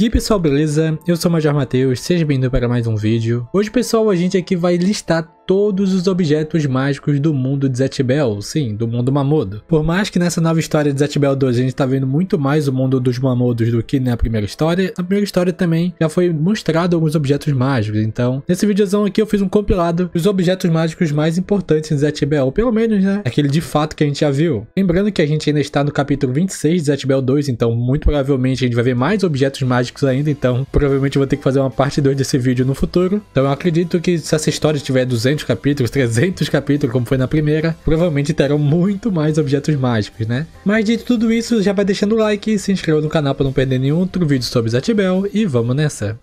E pessoal, beleza? Eu sou o Major Matheus, seja bem-vindo para mais um vídeo. Hoje pessoal, a gente aqui vai listar todos os objetos mágicos do mundo de Zetbel, sim, do mundo Mamodo. Por mais que nessa nova história de Zetbel 2 a gente tá vendo muito mais o mundo dos Mamodos do que na primeira história, na primeira história também já foi mostrado alguns objetos mágicos, então nesse videozão aqui eu fiz um compilado dos objetos mágicos mais importantes de Zetbel, pelo menos, né, aquele de fato que a gente já viu. Lembrando que a gente ainda está no capítulo 26 de Zetbel 2, então muito provavelmente a gente vai ver mais objetos mágicos mágicos ainda, então provavelmente eu vou ter que fazer uma parte 2 desse vídeo no futuro. Então eu acredito que se essa história tiver 200 capítulos, 300 capítulos, como foi na primeira, provavelmente terão muito mais objetos mágicos, né? Mas de tudo isso, já vai deixando o like, se inscreva no canal para não perder nenhum outro vídeo sobre Zatibel e vamos nessa!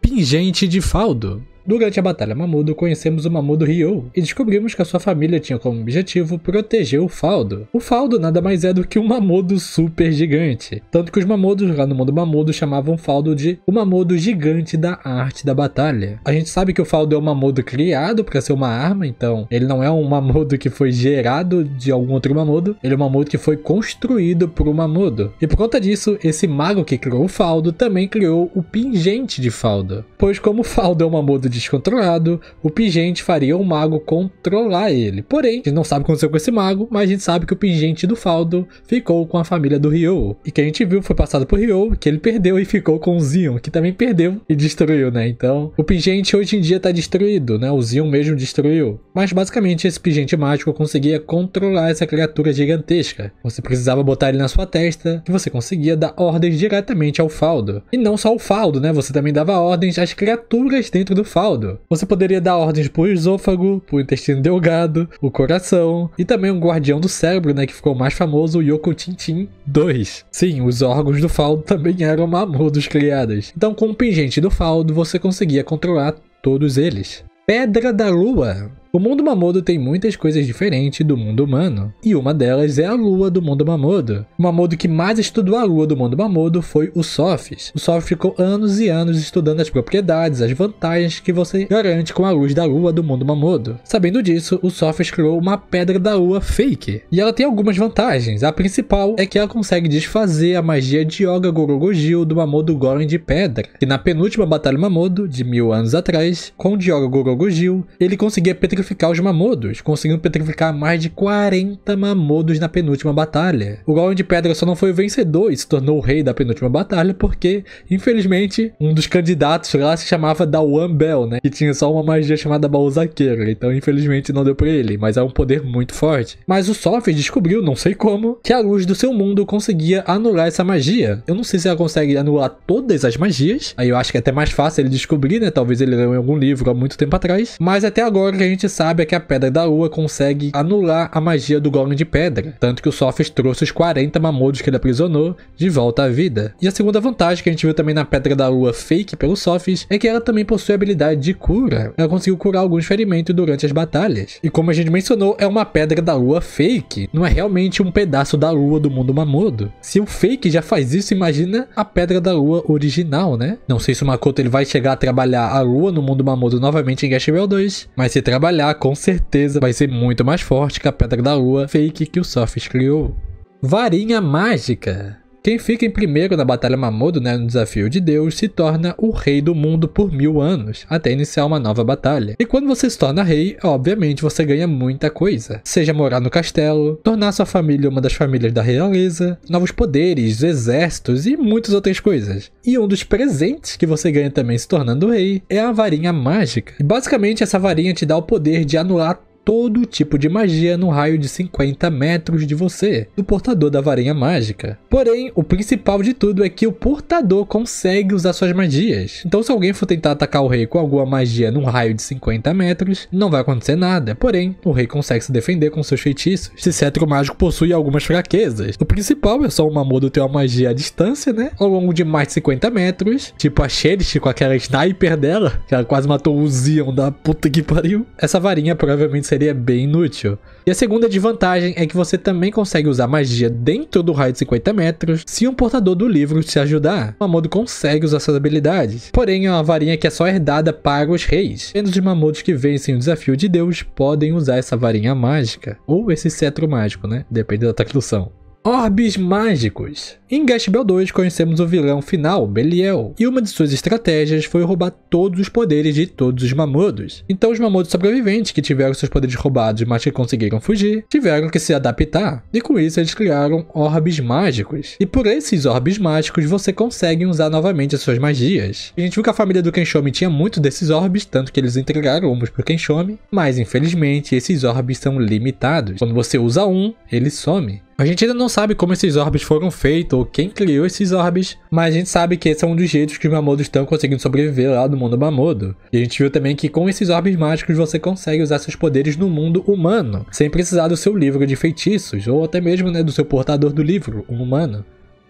Pingente de Faldo Durante a Batalha Mamudo, conhecemos o Mamudo Ryu e descobrimos que a sua família tinha como objetivo proteger o Faldo. O Faldo nada mais é do que um Mamudo super gigante, tanto que os Mamudos lá no mundo Mamudo chamavam o Faldo de o Mamudo gigante da arte da batalha. A gente sabe que o Faldo é um Mamudo criado para ser uma arma, então ele não é um Mamudo que foi gerado de algum outro Mamudo, ele é um Mamudo que foi construído por um Mamudo. E por conta disso, esse mago que criou o Faldo também criou o pingente de Faldo, pois como o Faldo é um Mamudo de descontrolado, o pingente faria o mago controlar ele. Porém, a gente não sabe o que aconteceu com esse mago, mas a gente sabe que o pingente do Faldo ficou com a família do Ryo. E que a gente viu foi passado por Ryo, que ele perdeu e ficou com o Zion, que também perdeu e destruiu, né? Então, o pingente hoje em dia tá destruído, né? O Zion mesmo destruiu. Mas basicamente esse pingente mágico conseguia controlar essa criatura gigantesca. Você precisava botar ele na sua testa, que você conseguia dar ordens diretamente ao Faldo. E não só o Faldo, né? Você também dava ordens às criaturas dentro do Faldo você poderia dar ordens pro esôfago, pro intestino delgado, o coração e também um guardião do cérebro, né, que ficou mais famoso, o Yoko Tintin 2. Sim, os órgãos do Faldo também eram mamudos criadas. Então, com o pingente do Faldo, você conseguia controlar todos eles. Pedra da Lua o mundo Mamodo tem muitas coisas diferentes do mundo humano, e uma delas é a lua do mundo Mamodo. O Mamodo que mais estudou a lua do mundo Mamodo foi o Sofis. O Sofis ficou anos e anos estudando as propriedades, as vantagens que você garante com a luz da lua do mundo Mamodo. Sabendo disso, o Sofis criou uma pedra da lua fake, e ela tem algumas vantagens. A principal é que ela consegue desfazer a magia de Yoga Gorogojil do Mamodo Goron de Pedra, que na penúltima batalha Mamodo, de mil anos atrás, com Diogo Gorogojil, ele conseguia petrificar petrificar os mamodos, conseguindo petrificar mais de 40 mamodos na penúltima batalha. O Golem de Pedra só não foi o vencedor e se tornou o rei da penúltima batalha porque, infelizmente, um dos candidatos lá se chamava Dawan Bell, né? Que tinha só uma magia chamada Baú Zaqueiro, então infelizmente não deu pra ele, mas é um poder muito forte. Mas o Soph descobriu, não sei como, que a luz do seu mundo conseguia anular essa magia. Eu não sei se ela consegue anular todas as magias, aí eu acho que é até mais fácil ele descobrir, né? Talvez ele leu em algum livro há muito tempo atrás, mas até agora que a gente gente sabe é que a Pedra da Lua consegue anular a magia do Golem de Pedra, tanto que o Sophis trouxe os 40 mamodos que ele aprisionou de volta à vida. E a segunda vantagem que a gente viu também na Pedra da Lua fake pelo Sophis é que ela também possui a habilidade de cura. Ela conseguiu curar alguns ferimentos durante as batalhas. E como a gente mencionou, é uma Pedra da Lua fake, não é realmente um pedaço da Lua do mundo mamodo. Se o fake já faz isso, imagina a Pedra da Lua original, né? Não sei se o Makoto ele vai chegar a trabalhar a Lua no mundo mamodo novamente em Gash 2, mas se trabalhar com certeza vai ser muito mais forte que a pedra da lua fake que o Sophis criou. Varinha mágica. Quem fica em primeiro na Batalha Mamodo, né, no Desafio de Deus, se torna o rei do mundo por mil anos, até iniciar uma nova batalha. E quando você se torna rei, obviamente você ganha muita coisa. Seja morar no castelo, tornar sua família uma das famílias da realeza, novos poderes, exércitos e muitas outras coisas. E um dos presentes que você ganha também se tornando rei é a varinha mágica. E basicamente essa varinha te dá o poder de anular todo tipo de magia no raio de 50 metros de você, do portador da varinha mágica. Porém, o principal de tudo é que o portador consegue usar suas magias. Então, se alguém for tentar atacar o rei com alguma magia num raio de 50 metros, não vai acontecer nada. Porém, o rei consegue se defender com seus feitiços. Esse cetro mágico possui algumas fraquezas. O principal é só o Mamodo ter uma magia à distância, né? Ao longo de mais de 50 metros. Tipo a Sherish com aquela sniper dela, que ela quase matou o Zion da puta que pariu. Essa varinha provavelmente seria seria bem inútil. E a segunda desvantagem é que você também consegue usar magia dentro do raio de 50 metros se um portador do livro te ajudar. Mamodo consegue usar suas habilidades, porém é uma varinha que é só herdada para os reis. Menos de Mamodos que vencem o desafio de Deus podem usar essa varinha mágica, ou esse cetro mágico, né? Depende da tradução. Orbes Mágicos. Em Gash Bell 2 conhecemos o vilão final, Beliel, e uma de suas estratégias foi roubar todos os poderes de todos os mamodos. Então os mamodos sobreviventes que tiveram seus poderes roubados, mas que conseguiram fugir, tiveram que se adaptar, e com isso eles criaram orbes mágicos. E por esses orbes mágicos você consegue usar novamente as suas magias. A gente viu que a família do Kenshome tinha muito desses orbes, tanto que eles entregaram uns pro Kenshome, mas infelizmente esses orbes são limitados. Quando você usa um, ele some. A gente ainda não sabe como esses orbes foram feitos ou quem criou esses orbes, mas a gente sabe que esse é um dos jeitos que os Mamodos estão conseguindo sobreviver lá no mundo Mamodo. E a gente viu também que com esses orbes mágicos você consegue usar seus poderes no mundo humano, sem precisar do seu livro de feitiços, ou até mesmo né, do seu portador do livro, um humano.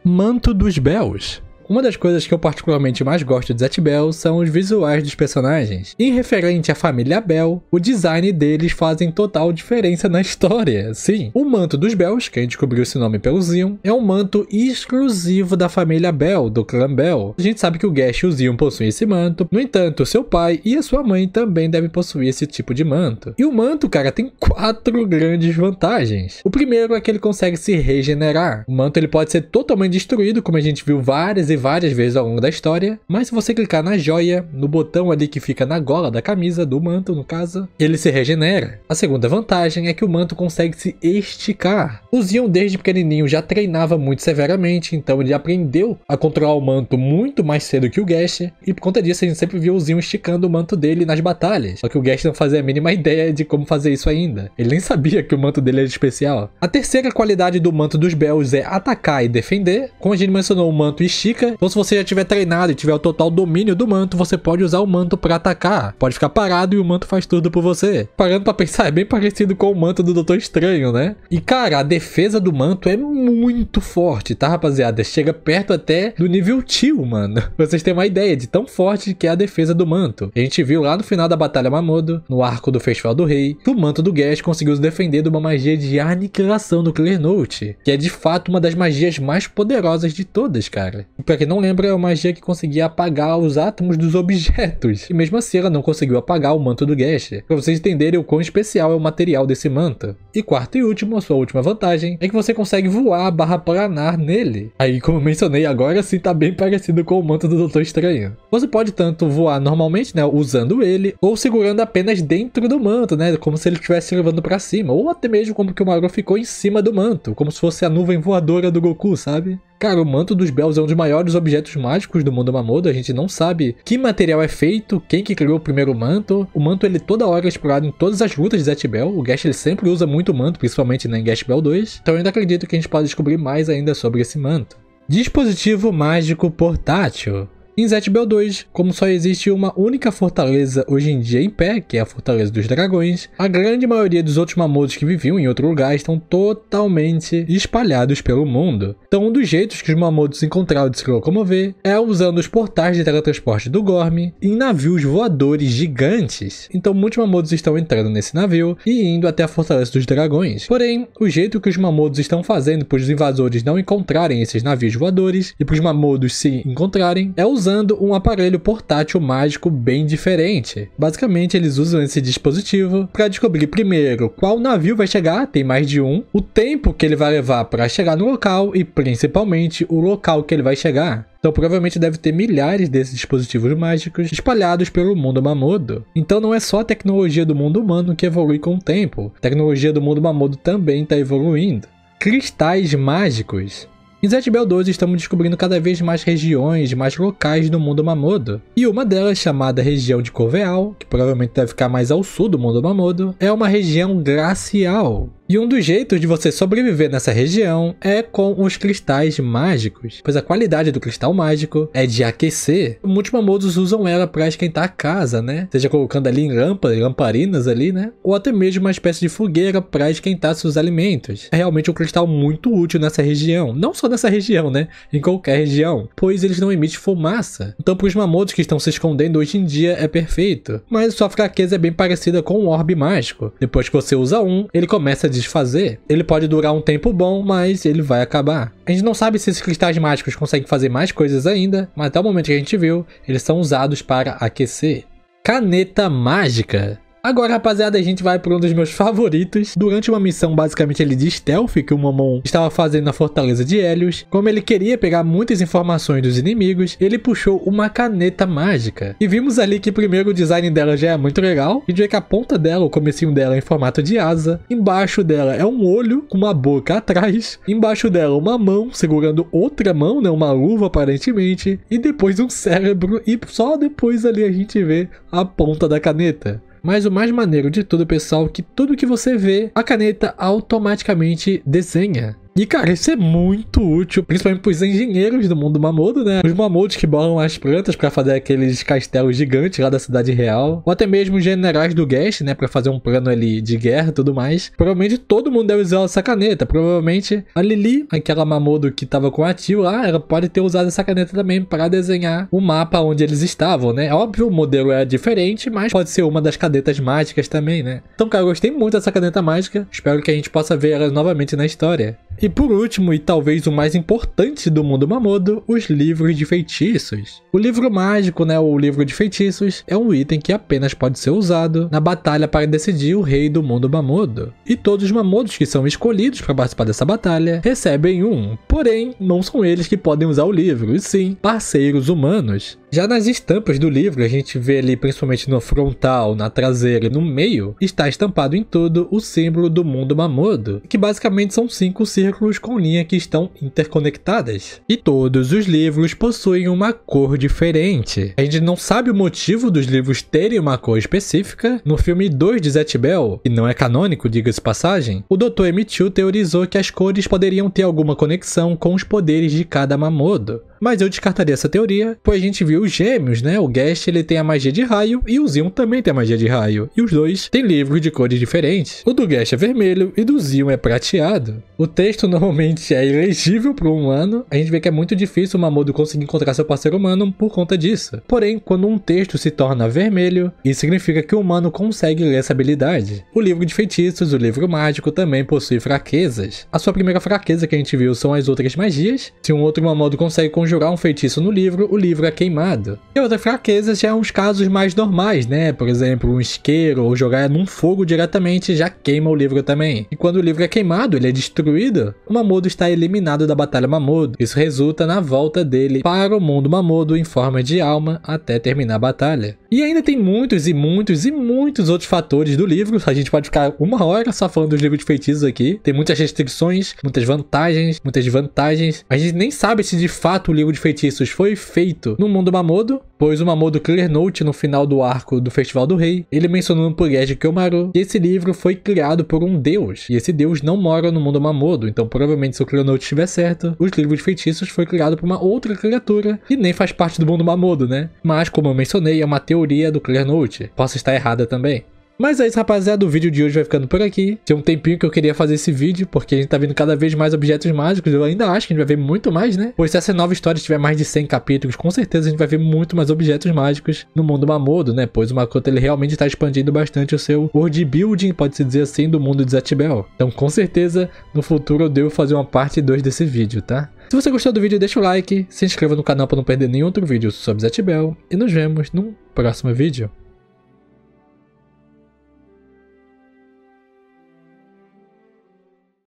Manto dos Belos uma das coisas que eu particularmente mais gosto de Zet Bell são os visuais dos personagens. Em referente à família Bell, o design deles fazem total diferença na história. Sim, o manto dos Bells, quem descobriu esse nome pelo Zion, é um manto exclusivo da família Bell, do clã Bell. A gente sabe que o Gash e o Zion possuem esse manto, no entanto, seu pai e a sua mãe também devem possuir esse tipo de manto. E o manto, cara, tem quatro grandes vantagens. O primeiro é que ele consegue se regenerar. O manto ele pode ser totalmente destruído, como a gente viu várias e várias vezes ao longo da história, mas se você clicar na joia, no botão ali que fica na gola da camisa, do manto no caso, ele se regenera. A segunda vantagem é que o manto consegue se esticar. O Zion desde pequenininho já treinava muito severamente, então ele aprendeu a controlar o manto muito mais cedo que o Gash, e por conta disso a gente sempre viu o Zion esticando o manto dele nas batalhas, só que o Gash não fazia a mínima ideia de como fazer isso ainda. Ele nem sabia que o manto dele era especial. A terceira qualidade do manto dos Bells é atacar e defender. Como a gente mencionou, o manto estica, mágica. Então se você já tiver treinado e tiver o total domínio do manto, você pode usar o manto para atacar. Pode ficar parado e o manto faz tudo por você. Parando para pensar, é bem parecido com o manto do Doutor Estranho, né? E cara, a defesa do manto é muito forte, tá rapaziada? Chega perto até do nível tio, mano. Vocês têm uma ideia de tão forte que é a defesa do manto. A gente viu lá no final da Batalha Mamodo, no arco do Festival do Rei, que o manto do Gash conseguiu se defender de uma magia de aniquilação nuclear Note, que é de fato uma das magias mais poderosas de todas, cara. E pra quem não lembra, é uma magia que conseguia apagar os átomos dos objetos. E mesmo assim ela não conseguiu apagar o manto do Gesher. Pra vocês entenderem o quão especial é o material desse manto. E quarto e último, a sua última vantagem, é que você consegue voar barra planar nele. Aí, como mencionei agora, sim tá bem parecido com o manto do Doutor Estranho. Você pode tanto voar normalmente, né, usando ele, ou segurando apenas dentro do manto, né, como se ele estivesse levando para cima, ou até mesmo como que o Maru ficou em cima do manto, como se fosse a nuvem voadora do Goku, sabe? Cara, o manto dos Bells é um dos maiores objetos mágicos do mundo Mamodo. A gente não sabe que material é feito, quem que criou o primeiro manto. O manto ele é toda hora é explorado em todas as lutas de Zet Bell. O Gash ele sempre usa muito o manto, principalmente né, em Gash Bell 2. Então eu ainda acredito que a gente pode descobrir mais ainda sobre esse manto. Dispositivo mágico portátil. Em Zetbel 2, como só existe uma única fortaleza hoje em dia em pé, que é a Fortaleza dos Dragões, a grande maioria dos outros mamutes que viviam em outro lugar estão totalmente espalhados pelo mundo. Então, um dos jeitos que os mamutes encontraram de se locomover é usando os portais de teletransporte do Gorm em navios voadores gigantes. Então, muitos mamutes estão entrando nesse navio e indo até a Fortaleza dos Dragões. Porém, o jeito que os mamutes estão fazendo para os invasores não encontrarem esses navios voadores e para os mamodos se encontrarem é usando usando um aparelho portátil mágico bem diferente. Basicamente, eles usam esse dispositivo para descobrir primeiro qual navio vai chegar, tem mais de um, o tempo que ele vai levar para chegar no local e principalmente o local que ele vai chegar. Então provavelmente deve ter milhares desses dispositivos mágicos espalhados pelo mundo mamodo. Então não é só a tecnologia do mundo humano que evolui com o tempo, a tecnologia do mundo mamodo também está evoluindo. Cristais mágicos. Em Zetbel 12 estamos descobrindo cada vez mais regiões, mais locais do mundo Mamodo. E uma delas, chamada região de Corveal, que provavelmente deve ficar mais ao sul do mundo Mamodo, é uma região glacial, e um dos jeitos de você sobreviver nessa região é com os cristais mágicos, pois a qualidade do cristal mágico é de aquecer. Muitos mamodos usam ela para esquentar a casa, né? Seja colocando ali em lâmpadas, lamparinas ali, né? Ou até mesmo uma espécie de fogueira para esquentar seus alimentos. É realmente um cristal muito útil nessa região, não só nessa região, né? Em qualquer região, pois eles não emitem fumaça. Então, para os mamouros que estão se escondendo hoje em dia é perfeito. Mas sua fraqueza é bem parecida com um orbe mágico. Depois que você usa um, ele começa a desfazer, ele pode durar um tempo bom, mas ele vai acabar. A gente não sabe se esses cristais mágicos conseguem fazer mais coisas ainda, mas até o momento que a gente viu, eles são usados para aquecer. Caneta mágica. Agora, rapaziada, a gente vai para um dos meus favoritos. Durante uma missão, basicamente, ele de stealth que o Momon estava fazendo na fortaleza de Helios. Como ele queria pegar muitas informações dos inimigos, ele puxou uma caneta mágica. E vimos ali que, primeiro, o design dela já é muito legal. A gente vê que a ponta dela, o comecinho dela, é em formato de asa. Embaixo dela é um olho com uma boca atrás. Embaixo dela, uma mão segurando outra mão, né? Uma luva, aparentemente. E depois um cérebro. E só depois ali a gente vê a ponta da caneta. Mas o mais maneiro de tudo, pessoal, é que tudo que você vê, a caneta automaticamente desenha. E, cara, isso é muito útil, principalmente pros engenheiros do mundo Mamodo, né? Os Mamodos que borram as plantas para fazer aqueles castelos gigantes lá da cidade real. Ou até mesmo os generais do Guest, né? para fazer um plano ali de guerra e tudo mais. Provavelmente todo mundo deve usar essa caneta. Provavelmente a Lili, aquela Mamodo que tava com a tio lá, ela pode ter usado essa caneta também para desenhar o mapa onde eles estavam, né? Óbvio, o modelo é diferente, mas pode ser uma das canetas mágicas também, né? Então, cara, eu gostei muito dessa caneta mágica. Espero que a gente possa ver ela novamente na história. E por último, e talvez o mais importante do mundo mamodo, os livros de feitiços. O livro mágico, né, ou livro de feitiços, é um item que apenas pode ser usado na batalha para decidir o rei do mundo mamodo. E todos os mamodos que são escolhidos para participar dessa batalha recebem um, porém, não são eles que podem usar o livro, e sim parceiros humanos. Já nas estampas do livro, a gente vê ali principalmente no frontal, na traseira e no meio, está estampado em todo o símbolo do mundo Mamodo, que basicamente são cinco círculos com linhas que estão interconectadas. E todos os livros possuem uma cor diferente. A gente não sabe o motivo dos livros terem uma cor específica. No filme 2 de Zet Bell, que não é canônico, diga-se passagem, o Dr. Emitiu teorizou que as cores poderiam ter alguma conexão com os poderes de cada Mamodo. Mas eu descartaria essa teoria, pois a gente viu os gêmeos, né? O Guest ele tem a magia de raio e o Zion também tem a magia de raio. E os dois têm livros de cores diferentes. O do Guest é vermelho e do Zion é prateado. O texto normalmente é ilegível para um humano. A gente vê que é muito difícil o Mamodo conseguir encontrar seu parceiro humano por conta disso. Porém, quando um texto se torna vermelho, isso significa que o humano consegue ler essa habilidade. O livro de feitiços, o livro mágico também possui fraquezas. A sua primeira fraqueza que a gente viu são as outras magias. Se um outro Mamodo consegue conjurar conjurar um feitiço no livro, o livro é queimado. E outra fraqueza já é uns casos mais normais, né? Por exemplo, um isqueiro ou jogar num fogo diretamente já queima o livro também. E quando o livro é queimado, ele é destruído, o Mamodo está eliminado da Batalha Mamodo. Isso resulta na volta dele para o mundo Mamodo em forma de alma até terminar a batalha. E ainda tem muitos e muitos e muitos outros fatores do livro. A gente pode ficar uma hora só falando dos livros de feitiços aqui. Tem muitas restrições, muitas vantagens, muitas vantagens. A gente nem sabe se de fato o livro de feitiços foi feito no mundo Mamodo, pois o Mamodo Clearnote, no final do arco do Festival do Rei, ele mencionou no podcast de Kyomaru que esse livro foi criado por um deus, e esse deus não mora no mundo Mamodo, então provavelmente se o Clearnote estiver certo, os livros de feitiços foi criado por uma outra criatura que nem faz parte do mundo Mamodo, né? Mas, como eu mencionei, é uma teoria do Clearnote. Posso estar errada também. Mas é isso, rapaziada. O vídeo de hoje vai ficando por aqui. Tinha um tempinho que eu queria fazer esse vídeo, porque a gente tá vendo cada vez mais objetos mágicos. Eu ainda acho que a gente vai ver muito mais, né? Pois se essa nova história tiver mais de 100 capítulos, com certeza a gente vai ver muito mais objetos mágicos no mundo Mamodo, né? Pois o Makoto, ele realmente tá expandindo bastante o seu world building, pode-se dizer assim, do mundo de Zatibel. Então, com certeza, no futuro eu devo fazer uma parte 2 desse vídeo, tá? Se você gostou do vídeo, deixa o like, se inscreva no canal para não perder nenhum outro vídeo sobre Zatibel e nos vemos num próximo vídeo.